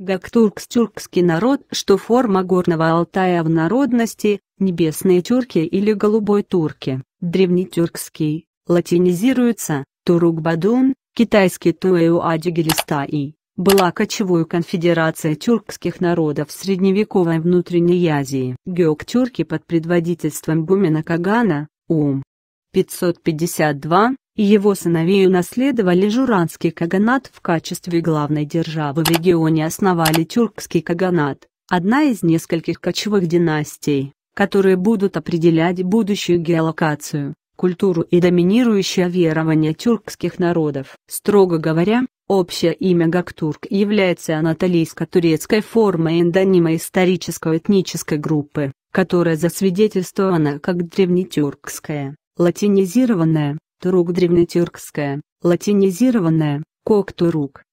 Гактуркс-тюркский народ, что форма горного Алтая в народности, небесные тюрки или голубой турки, древнетюркский, латинизируется, Турукбадун, китайский Туэуадигелистаи, была кочевой конфедерацией тюркских народов средневековой внутренней Азии. Геок-тюрки под предводительством Бумина Кагана, Ум. 552, его сыновей унаследовали Журанский каганат в качестве главной державы в регионе основали Тюркский каганат, одна из нескольких кочевых династий, которые будут определять будущую геолокацию, культуру и доминирующее верование тюркских народов. Строго говоря, общее имя Гактурк является анатолийско-турецкой формой эндонима исторической этнической группы, которая засвидетельствована как древнетюркская, латинизированная, Турук древнетюркская, латинизированная, кок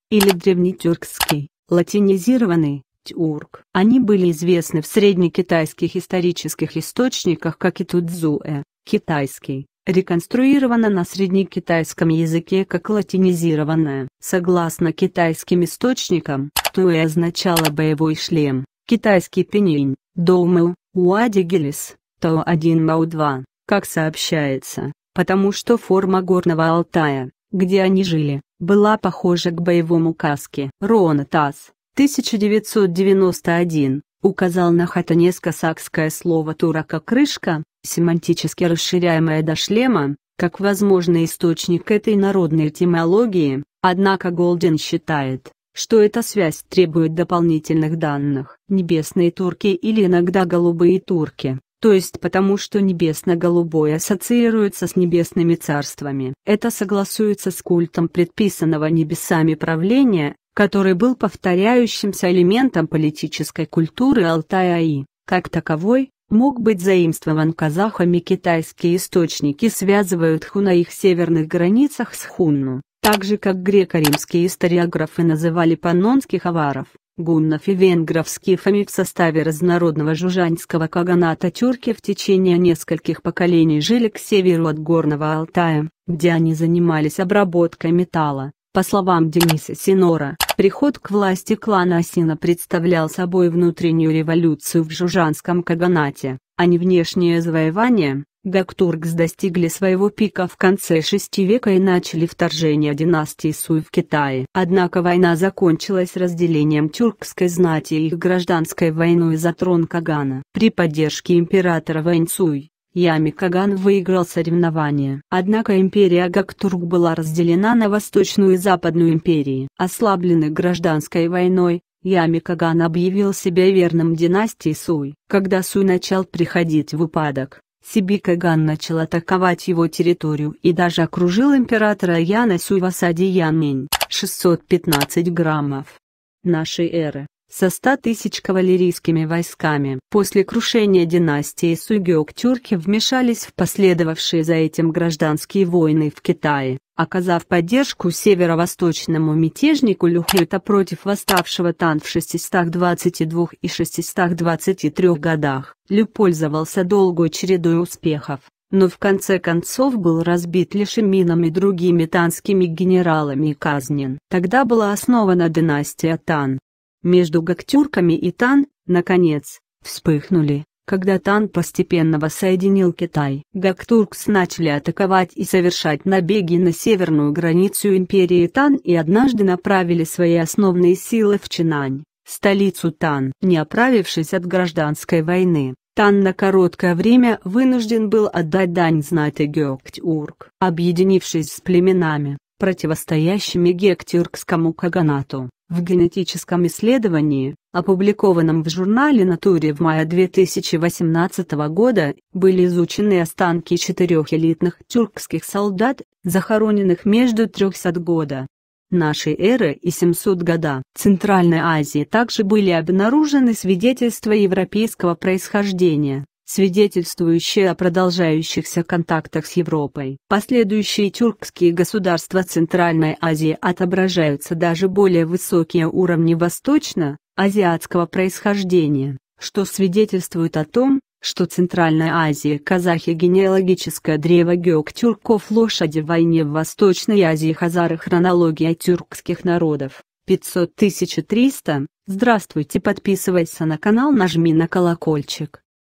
или древнетюркский, латинизированный, тюрк. Они были известны в среднекитайских исторических источниках как и тудзуэ, китайский, реконструировано на среднекитайском языке как латинизированная. Согласно китайским источникам, туэ означало боевой шлем, китайский пенень, доумэу, уадигелис, то 1 мау 2, как сообщается, потому что форма горного Алтая, где они жили, была похожа к боевому каске. Рона Тасс, 1991, указал на хатанеско-сакское слово «турака-крышка», семантически расширяемое до шлема, как возможный источник этой народной этимологии, однако Голден считает, что эта связь требует дополнительных данных. Небесные турки или иногда голубые турки, то есть потому что небесно-голубой ассоциируется с небесными царствами. Это согласуется с культом предписанного небесами правления, который был повторяющимся элементом политической культуры Алтая-Аи. Как таковой, мог быть заимствован казахами китайские источники связывают ху на их северных границах с хунну, так же как греко-римские историографы называли паннонских аваров гуннов и венгровский фамиль в составе разнородного жужанского каганата тюрки в течение нескольких поколений жили к северу от Горного Алтая, где они занимались обработкой металла. По словам Дениса Синора, приход к власти клана Асина представлял собой внутреннюю революцию в жужанском каганате, а не внешнее завоевание, Дактургс достигли своего пика в конце VI века и начали вторжение династии Суй в Китае. Однако война закончилась разделением тюркской знати и их гражданской войной за трон Кагана. При поддержке императора Вэнь Цуй, Ями Каган выиграл соревнование. Однако империя Гактурк была разделена на Восточную и Западную империи. Ослабленный гражданской войной, Ями Каган объявил себя верным династии Суй. Когда Суй начал приходить в упадок, Сибика Ган начал атаковать его территорию и даже окружил императора Яна Сювасади Янмень, 615 граммов. Нашей эры, со 100 тысяч кавалерийскими войсками. После крушения династии Сугёк тюрки вмешались в последовавшие за этим гражданские войны в Китае. Оказав поддержку северо-восточному мятежнику Люхута против восставшего Тан в 622 и 623 годах, Лю пользовался долгой чередой успехов, но в конце концов был разбит Лешемином и другими танскими генералами и казнен. Тогда была основана династия Тан. Между гактюрками и Тан, наконец, вспыхнули когда Тан постепенно воссоединил Китай, гактуркс начали атаковать и совершать набеги на северную границу империи Тан и однажды направили свои основные силы в Чинань, столицу Тан. Не оправившись от гражданской войны, Тан на короткое время вынужден был отдать дань знати Гёктюрк, объединившись с племенами, противостоящими Гектюркскому каганату. В генетическом исследовании, опубликованном в журнале «Натуре» в мае 2018 года, были изучены останки четырех элитных тюркских солдат, захороненных между 300 года нашей эры и 700 года. В Центральной Азии также были обнаружены свидетельства европейского происхождения свидетельствующие о продолжающихся контактах с Европой. Последующие тюркские государства Центральной Азии отображаются даже более высокие уровни восточно азиатского происхождения, что свидетельствует о том, что Центральная Азия казахи генеалогическое древо геок тюрков лошади в войне в Восточной Азии хазары хронология тюркских народов 500 300 Здравствуйте подписывайся на канал нажми на колокольчик